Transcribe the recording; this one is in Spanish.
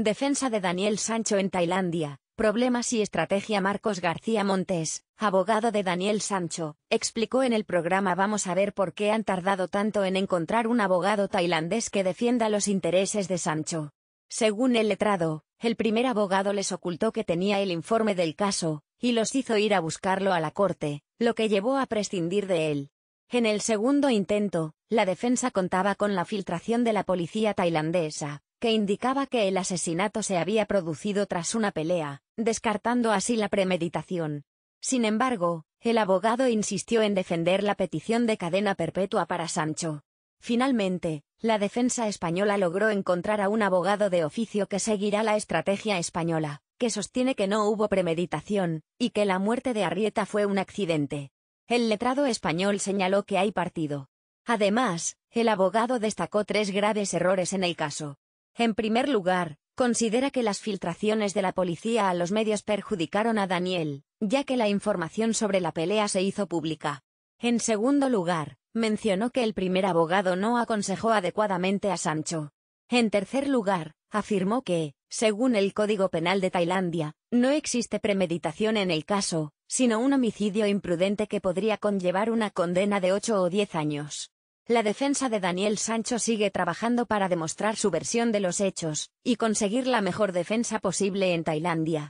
Defensa de Daniel Sancho en Tailandia. Problemas y estrategia Marcos García Montes, abogado de Daniel Sancho, explicó en el programa Vamos a ver por qué han tardado tanto en encontrar un abogado tailandés que defienda los intereses de Sancho. Según el letrado, el primer abogado les ocultó que tenía el informe del caso, y los hizo ir a buscarlo a la corte, lo que llevó a prescindir de él. En el segundo intento, la defensa contaba con la filtración de la policía tailandesa, que indicaba que el asesinato se había producido tras una pelea, descartando así la premeditación. Sin embargo, el abogado insistió en defender la petición de cadena perpetua para Sancho. Finalmente, la defensa española logró encontrar a un abogado de oficio que seguirá la estrategia española, que sostiene que no hubo premeditación, y que la muerte de Arrieta fue un accidente. El letrado español señaló que hay partido. Además, el abogado destacó tres graves errores en el caso. En primer lugar, considera que las filtraciones de la policía a los medios perjudicaron a Daniel, ya que la información sobre la pelea se hizo pública. En segundo lugar, mencionó que el primer abogado no aconsejó adecuadamente a Sancho. En tercer lugar, afirmó que, según el Código Penal de Tailandia, no existe premeditación en el caso, sino un homicidio imprudente que podría conllevar una condena de 8 o 10 años. La defensa de Daniel Sancho sigue trabajando para demostrar su versión de los hechos, y conseguir la mejor defensa posible en Tailandia.